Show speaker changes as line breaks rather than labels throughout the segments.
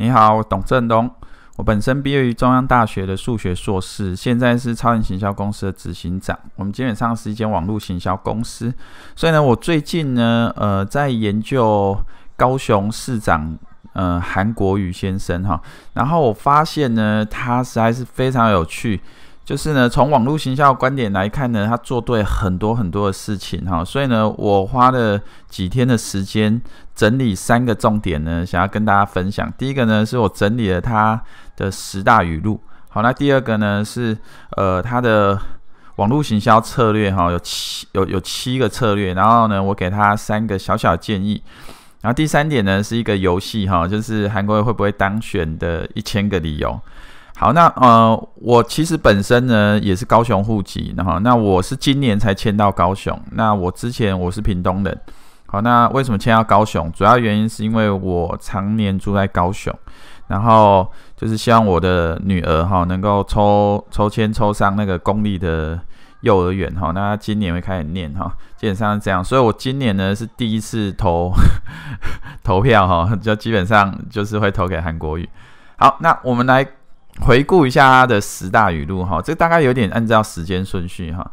你好，我董振东，我本身毕业于中央大学的数学硕士，现在是超人行销公司的执行长。我们基本上是一间网络行销公司，所以呢，我最近呢，呃，在研究高雄市长，呃，韩国瑜先生哈，然后我发现呢，他实在是非常有趣。就是呢，从网络行销观点来看呢，他做对很多很多的事情哈，所以呢，我花了几天的时间整理三个重点呢，想要跟大家分享。第一个呢，是我整理了他的十大语录。好，那第二个呢是呃他的网络行销策略哈，有七有有七个策略，然后呢，我给他三个小小建议。然后第三点呢是一个游戏哈，就是韩国会不会当选的一千个理由。好，那呃，我其实本身呢也是高雄户籍，然后那我是今年才迁到高雄。那我之前我是屏东人。好，那为什么迁到高雄？主要原因是因为我常年住在高雄，然后就是希望我的女儿哈能够抽抽签抽上那个公立的幼儿园哈。那她今年会开始念哈，基本上是这样。所以我今年呢是第一次投 投票哈，就基本上就是会投给韩国语。好，那我们来。回顾一下他的十大语录哈，这大概有点按照时间顺序哈。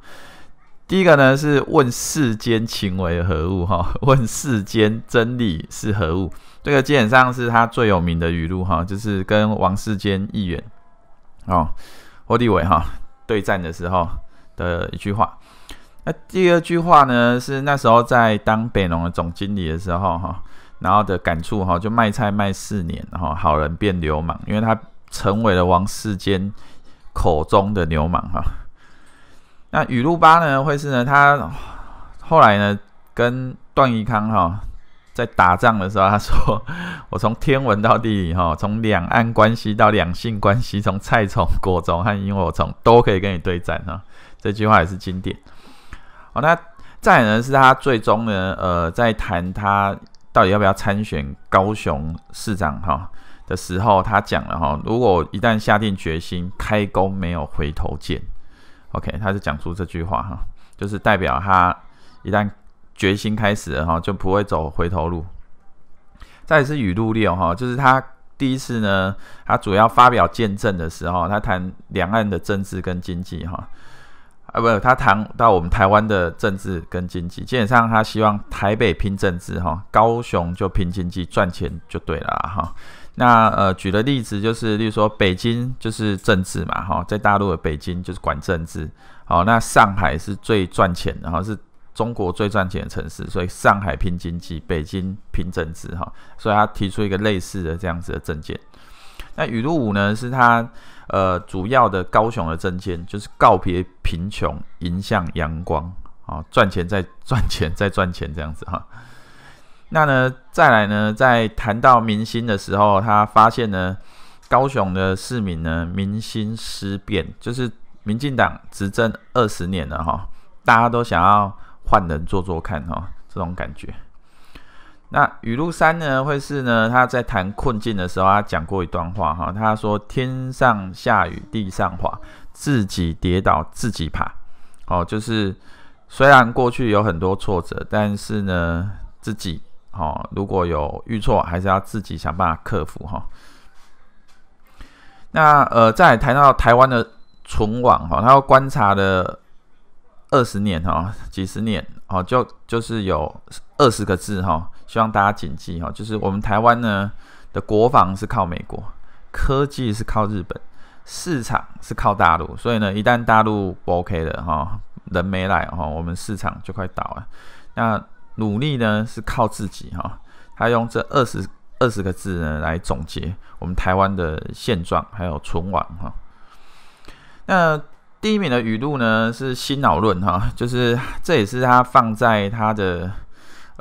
第一个呢是问世间情为何物哈，问世间真理是何物，这个基本上是他最有名的语录哈，就是跟王世坚议员哦，霍立伟哈对战的时候的一句话。那第二句话呢是那时候在当北农的总经理的时候哈，然后的感触哈，就卖菜卖四年哈，好人变流氓，因为他。成为了王世坚口中的流氓哈，那雨露巴呢会是呢？他后来呢跟段宜康哈在打仗的时候，他说我从天文到地理哈，从两岸关系到两性关系，从菜虫果虫和萤火虫都可以跟你对战哈，这句话也是经典。好，那再呢是他最终呢呃在谈他到底要不要参选高雄市长哈。的时候，他讲了哈，如果一旦下定决心，开弓没有回头箭。OK，他就讲出这句话哈，就是代表他一旦决心开始了哈，就不会走回头路。再是语录六哈，就是他第一次呢，他主要发表见证的时候，他谈两岸的政治跟经济哈。啊，不，他谈到我们台湾的政治跟经济，基本上他希望台北拼政治，哈，高雄就拼经济赚钱就对了，哈。那呃，举的例子就是，例如说北京就是政治嘛，哈，在大陆的北京就是管政治，好，那上海是最赚钱，然后是中国最赚钱的城市，所以上海拼经济，北京拼政治，哈。所以他提出一个类似的这样子的政见。那语录五呢，是他。呃，主要的高雄的政见就是告别贫穷，迎向阳光啊，赚钱再 赚钱再赚钱这样子哈。那呢，再来呢，在谈到民心的时候，他发现呢，高雄的市民呢，民心思变，就是民进党执政二十年了哈，大家都想要换人做做看哈，这种感觉。那雨露三呢，会是呢？他在谈困境的时候，他讲过一段话哈。他说：“天上下雨地上滑，自己跌倒自己爬。”哦，就是虽然过去有很多挫折，但是呢，自己哦，如果有遇挫，还是要自己想办法克服哈。那呃，在谈到台湾的存亡哈，他观察了二十年哈，几十年哦，就就是有二十个字哈。希望大家谨记哈，就是我们台湾呢的国防是靠美国，科技是靠日本，市场是靠大陆，所以呢，一旦大陆不 OK 了哈，人没来哈，我们市场就快倒了。那努力呢是靠自己哈，他用这二十二十个字呢来总结我们台湾的现状还有存亡哈。那第一名的语录呢是新脑论哈，就是这也是他放在他的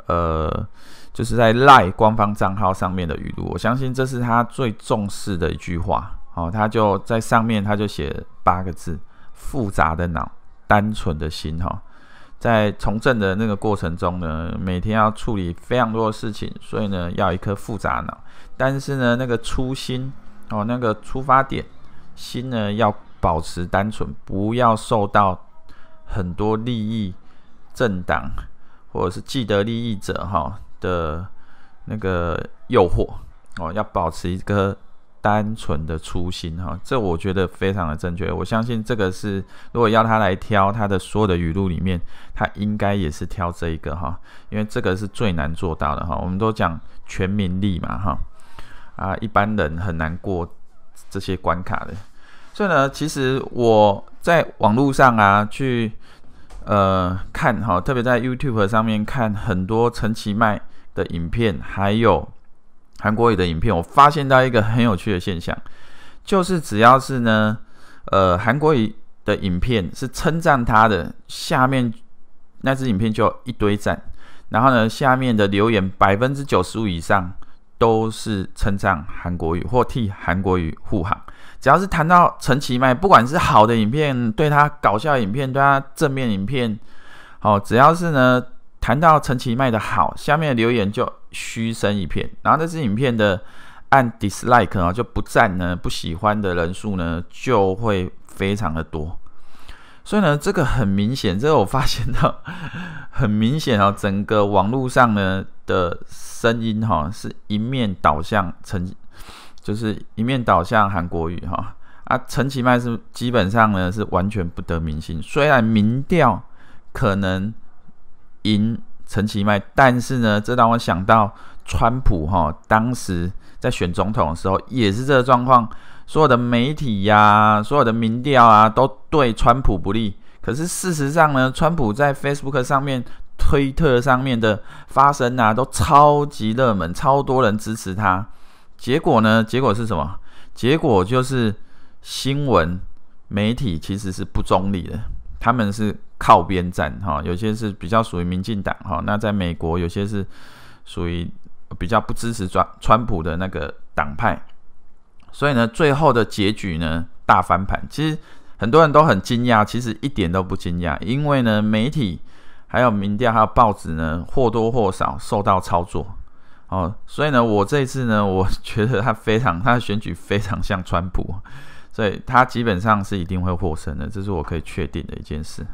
呃。就是在赖官方账号上面的语录，我相信这是他最重视的一句话。好，他就在上面，他就写八个字：“复杂的脑，单纯的心。”哈，在从政的那个过程中呢，每天要处理非常多的事情，所以呢，要一颗复杂脑。但是呢，那个初心哦，那个出发点心呢，要保持单纯，不要受到很多利益、政党或者是既得利益者哈。的那个诱惑哦，要保持一个单纯的初心哈，这我觉得非常的正确。我相信这个是，如果要他来挑他的所有的语录里面，他应该也是挑这一个哈，因为这个是最难做到的哈。我们都讲全民力嘛哈，啊，一般人很难过这些关卡的。所以呢，其实我在网络上啊去。呃，看哈，特别在 YouTube 上面看很多陈其迈的影片，还有韩国语的影片，我发现到一个很有趣的现象，就是只要是呢，呃，韩国语的影片是称赞他的，下面那支影片就一堆赞，然后呢，下面的留言百分之九十五以上都是称赞韩国语或替韩国语护航。只要是谈到陈其迈，不管是好的影片，对他搞笑影片，对他正面影片，哦，只要是呢谈到陈其迈的好，下面的留言就嘘声一片，然后这支影片的按 dislike 啊就不赞呢，不喜欢的人数呢就会非常的多，所以呢这个很明显，这个我发现到 很明显啊，整个网络上呢的声音哈是一面倒向陈。就是一面倒向韩国语哈啊，陈其迈是基本上呢是完全不得民心，虽然民调可能赢陈其迈，但是呢这让我想到川普哈，当时在选总统的时候也是这个状况，所有的媒体呀，所有的民调啊都对川普不利，可是事实上呢，川普在 Facebook 上面、推特上面的发声啊，都超级热门，超多人支持他。结果呢？结果是什么？结果就是新闻媒体其实是不中立的，他们是靠边站哈，有些是比较属于民进党哈。那在美国，有些是属于比较不支持川川普的那个党派，所以呢，最后的结局呢，大翻盘。其实很多人都很惊讶，其实一点都不惊讶，因为呢，媒体还有民调还有报纸呢，或多或少受到操作。哦，所以呢，我这一次呢，我 觉得他非常，他的选举非常像川普，所以他基本上是一定会获胜的，这是我可以确定的一件事。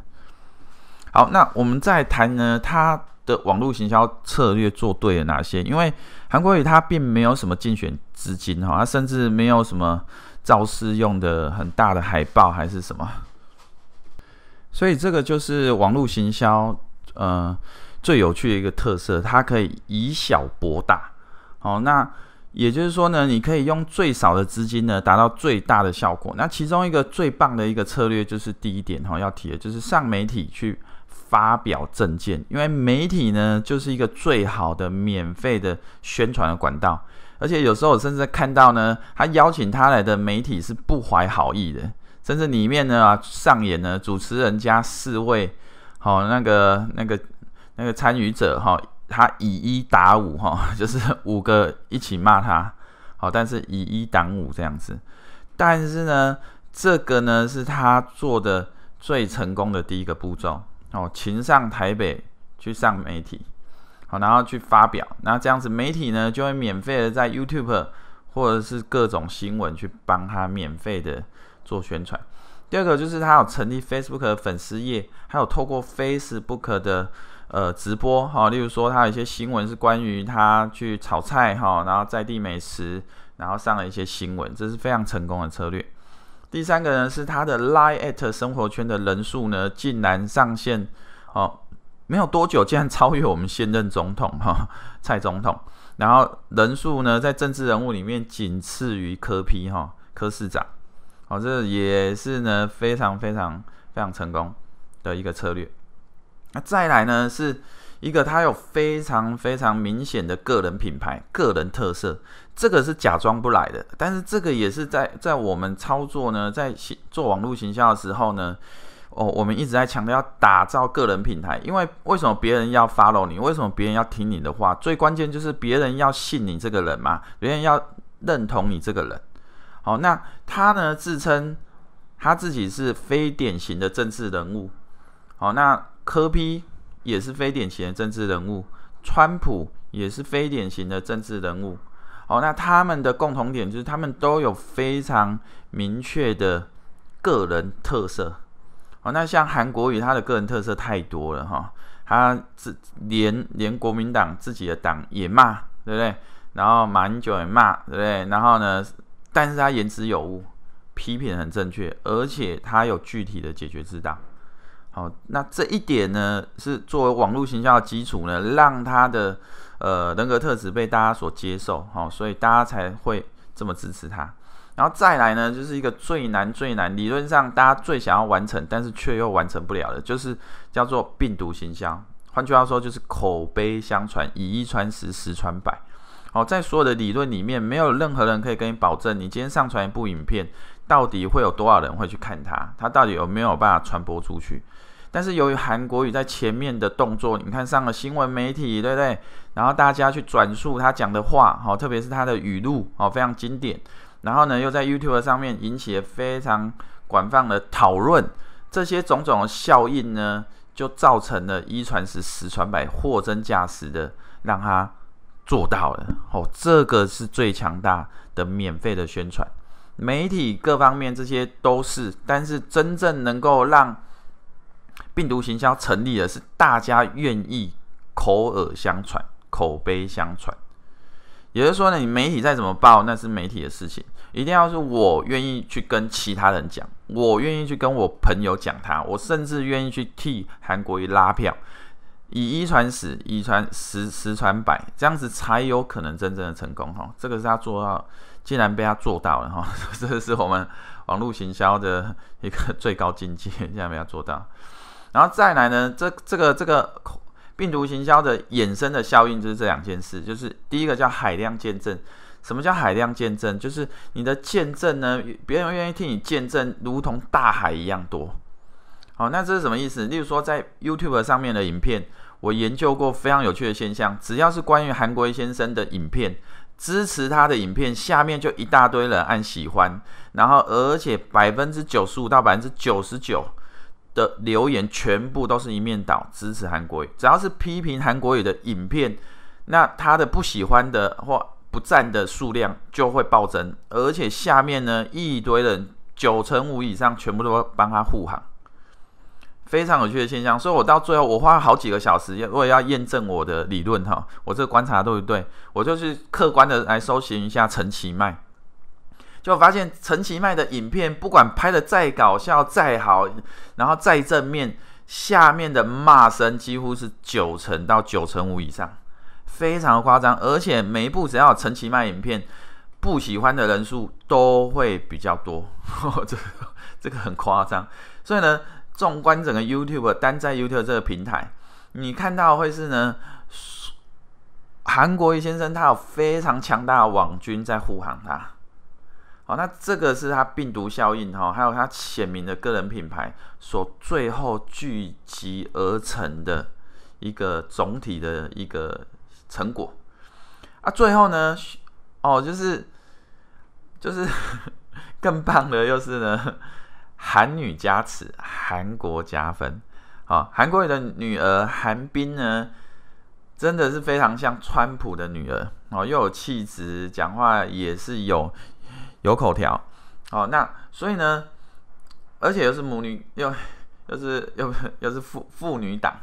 好，那我们在谈呢，他的网络行销策略做对了哪些？因为韩国瑜他并没有什么竞选资金哈，他甚至没有什么招势用的很大的海报还是什么，所以这个就是网络行销，嗯。最有趣的一个特色，它可以以小博大。好，那也就是说呢，你可以用最少的资金呢，达到最大的效果。那其中一个最棒的一个策略就是第一点哈，要提的就是上媒体去发表证件，因为媒体呢，就是一个最好的免费的宣传的管道。而且有时候我甚至看到呢，他邀请他来的媒体是不怀好意的，甚至里面呢上演了主持人加侍卫，好那个那个。那个参与者哈，他以一打五哈，就是五个一起骂他，好，但是以一挡五这样子。但是呢，这个呢是他做的最成功的第一个步骤哦，情上台北去上媒体，好，然后去发表，然这样子媒体呢就会免费的在 YouTube 或者是各种新闻去帮他免费的做宣传。第二个就是他有成立 Facebook 粉丝页，还有透过 Facebook 的。呃，直播哈，例如说他有一些新闻是关于他去炒菜哈，然后在地美食，然后上了一些新闻，这是非常成功的策略。第三个呢是他的 l i e at 生活圈的人数呢，竟然上线哦，没有多久竟然超越我们现任总统哈，蔡总统，然后人数呢在政治人物里面仅次于柯批哈，柯市长，好，这也是呢非常非常非常成功的一个策略。那再来呢，是一个他有非常非常明显的个人品牌、个人特色，这个是假装不来的。但是这个也是在在我们操作呢，在做网络行销的时候呢，哦，我们一直在强调要打造个人品牌，因为为什么别人要 follow 你？为什么别人要听你的话？最关键就是别人要信你这个人嘛，别人要认同你这个人。好，那他呢自称他自己是非典型的政治人物。好，那。科批也是非典型的政治人物，川普也是非典型的政治人物。哦，那他们的共同点就是他们都有非常明确的个人特色。哦，那像韩国瑜他的个人特色太多了哈，他自连连国民党自己的党也骂，对不对？然后马英九也骂，对不对？然后呢，但是他言之有物，批评很正确，而且他有具体的解决之道。好，那这一点呢，是作为网络形象的基础呢，让他的呃人格特质被大家所接受，好，所以大家才会这么支持他。然后再来呢，就是一个最难最难，理论上大家最想要完成，但是却又完成不了的，就是叫做病毒形象。换句话说，就是口碑相传，以一传十，十传百。好，在所有的理论里面，没有任何人可以跟你保证，你今天上传一部影片，到底会有多少人会去看它？它到底有没有办法传播出去？但是由于韩国语在前面的动作，你看上了新闻媒体，对不对？然后大家去转述他讲的话，好，特别是他的语录，哦，非常经典。然后呢，又在 YouTube 上面引起了非常广泛的讨论。这些种种的效应呢，就造成了一传十，十传百，货真价实的让他做到了。哦，这个是最强大的免费的宣传，媒体各方面这些都是。但是真正能够让病毒行销成立的是大家愿意口耳相传、口碑相传。也就是说呢，你媒体再怎么报，那是媒体的事情。一定要是我愿意去跟其他人讲，我愿意去跟我朋友讲他，我甚至愿意去替韩国瑜拉票，以一传十，以传十，十传百，这样子才有可能真正的成功哈。这个是他做到，竟然被他做到了哈。这个是我们网络行销的一个最高境界，竟然被他做到。然后再来呢，这这个这个病毒行销的衍生的效应就是这两件事，就是第一个叫海量见证。什么叫海量见证？就是你的见证呢，别人愿意替你见证，如同大海一样多。好，那这是什么意思？例如说在 YouTube 上面的影片，我研究过非常有趣的现象，只要是关于韩国先生的影片，支持他的影片，下面就一大堆人按喜欢，然后而且百分之九十五到百分之九十九。的留言全部都是一面倒支持韩国语，只要是批评韩国语的影片，那他的不喜欢的或不赞的数量就会暴增，而且下面呢一堆人九成五以上全部都帮他护航，非常有趣的现象。所以我到最后我花了好几个小时，我也要验证我的理论哈，我这观察对不对？我就是客观的来搜寻一下陈其迈。就发现陈其迈的影片，不管拍的再搞笑、再好，然后再正面，下面的骂声几乎是九成到九成五以上，非常夸张。而且每一部只要陈其迈影片，不喜欢的人数都会比较多，这这个很夸张。所以呢，纵观整个 YouTube 单在 YouTube 这个平台，你看到会是呢，韩国瑜先生他有非常强大的网军在呼喊他。那这个是他病毒效应哈，还有他显明的个人品牌所最后聚集而成的一个总体的一个成果啊。最后呢，哦，就是就是 更棒的又是呢，韩女加持，韩国加分。好，韩国的女儿韩冰呢，真的是非常像川普的女儿哦，又有气质，讲话也是有。有口条，哦，那所以呢，而且又是母女，又又是又又是妇妇女党，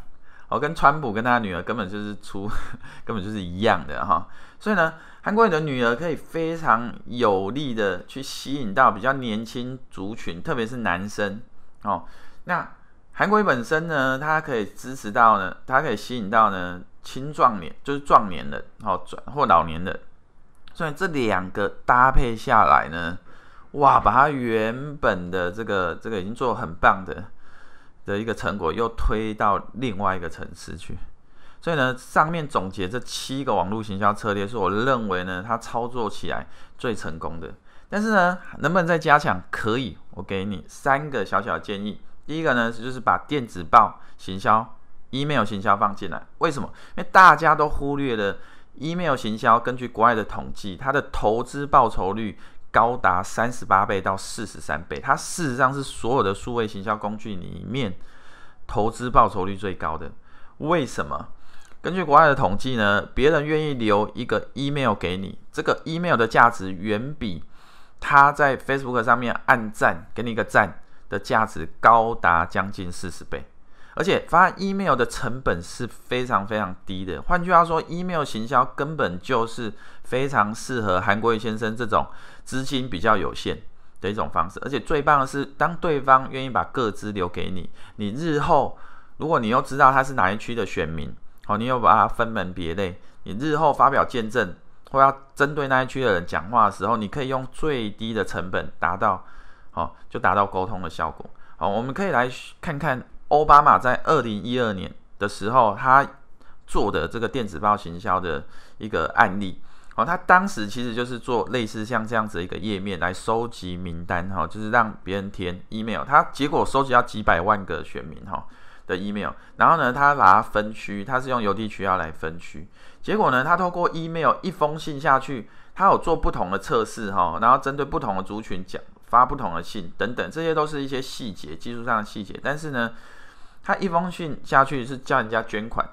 哦，跟川普跟他女儿根本就是出，根本就是一样的哈。所以呢，韩国瑜的女儿可以非常有力的去吸引到比较年轻族群，特别是男生，哦，那韩国瑜本身呢，他可以支持到呢，他可以吸引到呢青壮年，就是壮年的哦，或老年人。所以这两个搭配下来呢，哇，把它原本的这个这个已经做很棒的的一个成果，又推到另外一个层次去。所以呢，上面总结这七个网络行销策略，是我认为呢，它操作起来最成功的。但是呢，能不能再加强？可以，我给你三个小小建议。第一个呢，就是把电子报行销、email 行销放进来。为什么？因为大家都忽略了。email 行销，根据国外的统计，它的投资报酬率高达三十八倍到四十三倍，它事实上是所有的数位行销工具里面投资报酬率最高的。为什么？根据国外的统计呢？别人愿意留一个 email 给你，这个 email 的价值远比他在 Facebook 上面按赞给你一个赞的价值高达将近四十倍。而且发 email 的成本是非常非常低的。换句话说，email 行销根本就是非常适合韩国瑜先生这种资金比较有限的一种方式。而且最棒的是，当对方愿意把个资留给你，你日后如果你又知道他是哪一区的选民，哦，你又把它分门别类，你日后发表见证或要针对那一区的人讲话的时候，你可以用最低的成本达到，哦，就达到沟通的效果。哦，我们可以来看看。奥巴马在二零一二年的时候，他做的这个电子报行销的一个案例，哦，他当时其实就是做类似像这样子一个页面来收集名单，哈，就是让别人填 email，他结果收集到几百万个选民，哈，的 email，然后呢，他把它分区，他是用邮递区道来分区，结果呢，他透过 email 一封信下去，他有做不同的测试，哈，然后针对不同的族群讲发不同的信等等，这些都是一些细节，技术上的细节，但是呢。他一封信下去是叫人家捐款，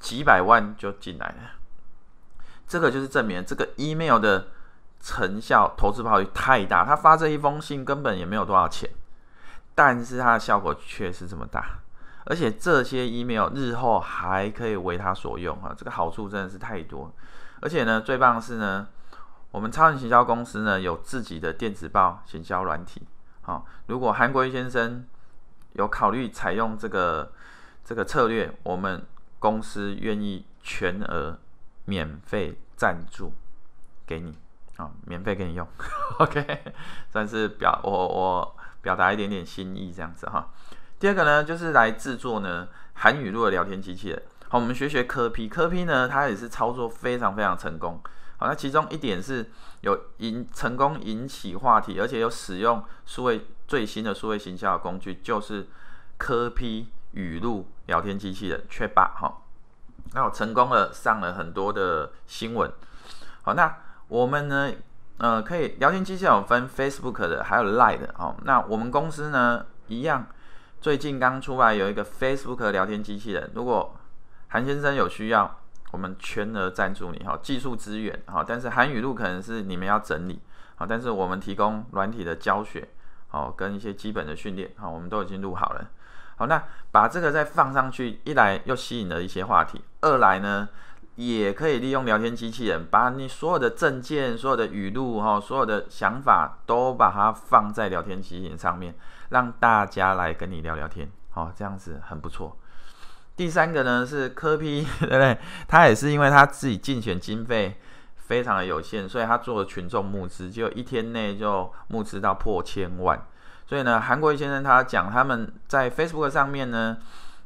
几百万就进来了。这个就是证明，这个 email 的成效投资回报率太大。他发这一封信根本也没有多少钱，但是它的效果却是这么大。而且这些 email 日后还可以为他所用啊，这个好处真的是太多。而且呢，最棒的是呢，我们超人行销公司呢有自己的电子报行销软体。好，如果韩国瑜先生。有考虑采用这个这个策略，我们公司愿意全额免费赞助给你啊，免费给你用，OK，算是表我我表达一点点心意这样子哈。第二个呢，就是来制作呢韩语录的聊天机器人。好，我们学学科 P 科 P 呢，它也是操作非常非常成功。好，那其中一点是有引成功引起话题，而且有使用数位。最新的数位行销的工具就是科批语录聊天机器人 c h a b 哈。那我成功了上了很多的新闻。好，那我们呢，呃，可以聊天机器人有分 Facebook 的，还有 Line 的。哦。那我们公司呢一样，最近刚出来有一个 Facebook 聊天机器人。如果韩先生有需要，我们全额赞助你哈，技术资源哈。但是韩语录可能是你们要整理，好，但是我们提供软体的教学。哦，跟一些基本的训练，好，我们都已经录好了。好，那把这个再放上去，一来又吸引了一些话题，二来呢，也可以利用聊天机器人，把你所有的证件、所有的语录、哈，所有的想法都把它放在聊天机器人上面，让大家来跟你聊聊天。好，这样子很不错。第三个呢是科批，对不对？他也是因为他自己竞选经费。非常的有限，所以他做群众募资，就一天内就募资到破千万。所以呢，韩国瑜先生他讲他们在 Facebook 上面呢，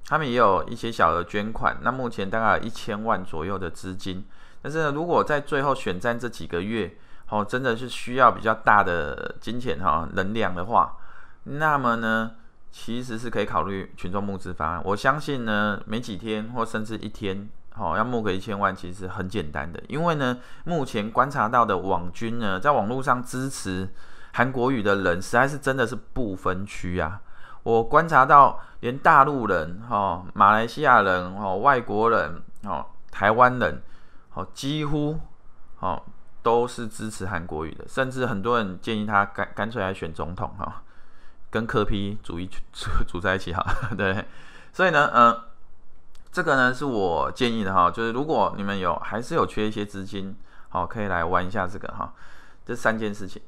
他们也有一些小额捐款。那目前大概有一千万左右的资金，但是呢，如果在最后选战这几个月，哦，真的是需要比较大的金钱哈能量的话，那么呢，其实是可以考虑群众募资方案。我相信呢，没几天或甚至一天。好，要募个一千万其实很简单的，因为呢，目前观察到的网军呢，在网络上支持韩国语的人，实在是真的是不分区啊！我观察到，连大陆人、哈、马来西亚人、哈、外国人、哈、台湾人、哈，几乎、哈，都是支持韩国语的，甚至很多人建议他干干脆来选总统哈，跟科批组一组组在一起哈，对，所以呢，嗯。这个呢是我建议的哈，就是如果你们有还是有缺一些资金，好，可以来玩一下这个哈，这三件事情。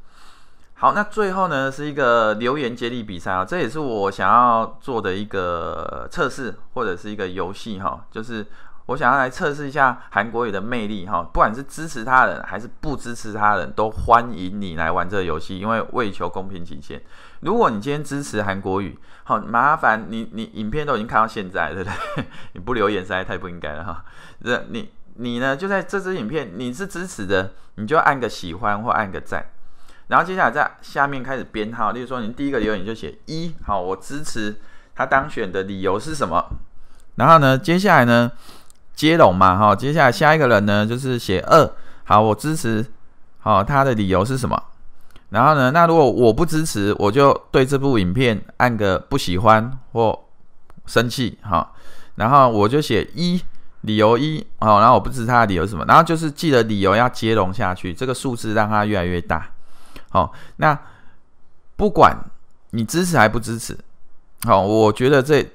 好，那最后呢是一个留言接力比赛啊，这也是我想要做的一个测试或者是一个游戏哈，就是。我想要来测试一下韩国语的魅力哈，不管是支持他人还是不支持他人，都欢迎你来玩这个游戏，因为为求公平起见，如果你今天支持韩国语，好麻烦你，你影片都已经看到现在，对不对？你不留言实在太不应该了哈。这你你呢，就在这支影片，你是支持的，你就按个喜欢或按个赞，然后接下来在下面开始编号，例如说你第一个留言就写一，好，我支持他当选的理由是什么？然后呢，接下来呢？接龙嘛，哈，接下来下一个人呢，就是写二，好，我支持，好，他的理由是什么？然后呢，那如果我不支持，我就对这部影片按个不喜欢或生气，哦，然后我就写一，理由一，好，然后我不知他的理由是什么？然后就是记得理由要接龙下去，这个数字让它越来越大，好，那不管你支持还不支持，好，我觉得这。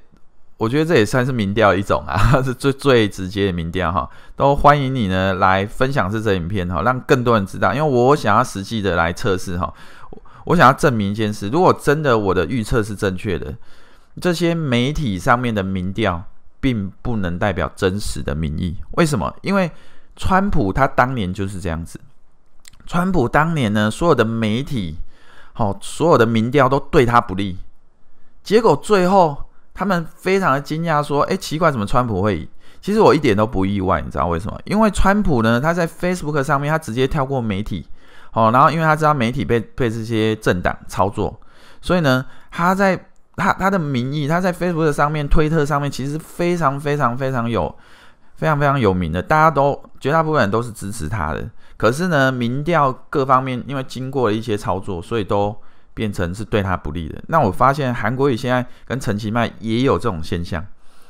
我觉得这也算是民调一种啊，是最最直接的民调哈。都欢迎你呢来分享这支影片哈，让更多人知道。因为我想要实际的来测试哈，我想要证明一件事：如果真的我的预测是正确的，这些媒体上面的民调并不能代表真实的民意。为什么？因为川普他当年就是这样子，川普当年呢，所有的媒体好，所有的民调都对他不利，结果最后。他们非常的惊讶，说：“哎，奇怪，怎么川普会？”赢？”其实我一点都不意外，你知道为什么？因为川普呢，他在 Facebook 上面，他直接跳过媒体，哦，然后因为他知道媒体被被这些政党操作，所以呢，他在他他的名义，他在 Facebook 上面、推特上面，其实非常非常非常有非常非常有名的，大家都绝大部分人都是支持他的。可是呢，民调各方面因为经过了一些操作，所以都。变成是对他不利的。那我发现韩国瑜现在跟陈其迈也有这种现象，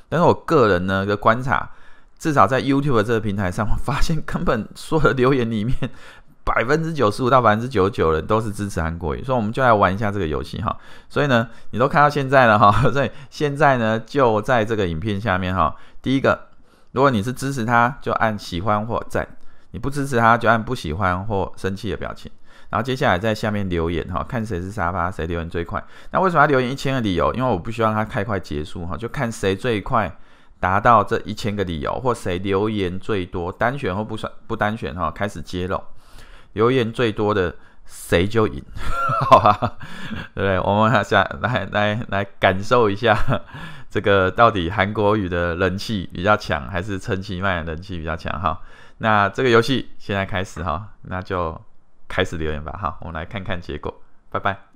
但是我个人呢的观察，至少在 YouTube 这个平台上，我发现根本说的留言里面 百分之九十五到百分之九十九的人都是支持韩国瑜，所以我们就来玩一下这个游戏哈。所以呢，你都看到现在了哈，所以现在呢就在这个影片下面哈，第一个，如果你是支持他，就按喜欢或赞；你不支持他，就按不喜欢或生气的表情。然后接下来在下面留言哈，看谁是沙发，谁留言最快。那为什么要留言一千个理由？因为我不希望它太快结束哈，就看谁最快达到这一千个理由，或谁留言最多，单选或不选不单选哈，开始揭露留言最多的谁就赢，好吧？对不对？我们下来来来感受一下这个到底韩国语的人气比较强，还是陈其迈人气比较强哈？那这个游戏现在开始哈，那就。开始留言吧，哈，我们来看看结果，拜拜。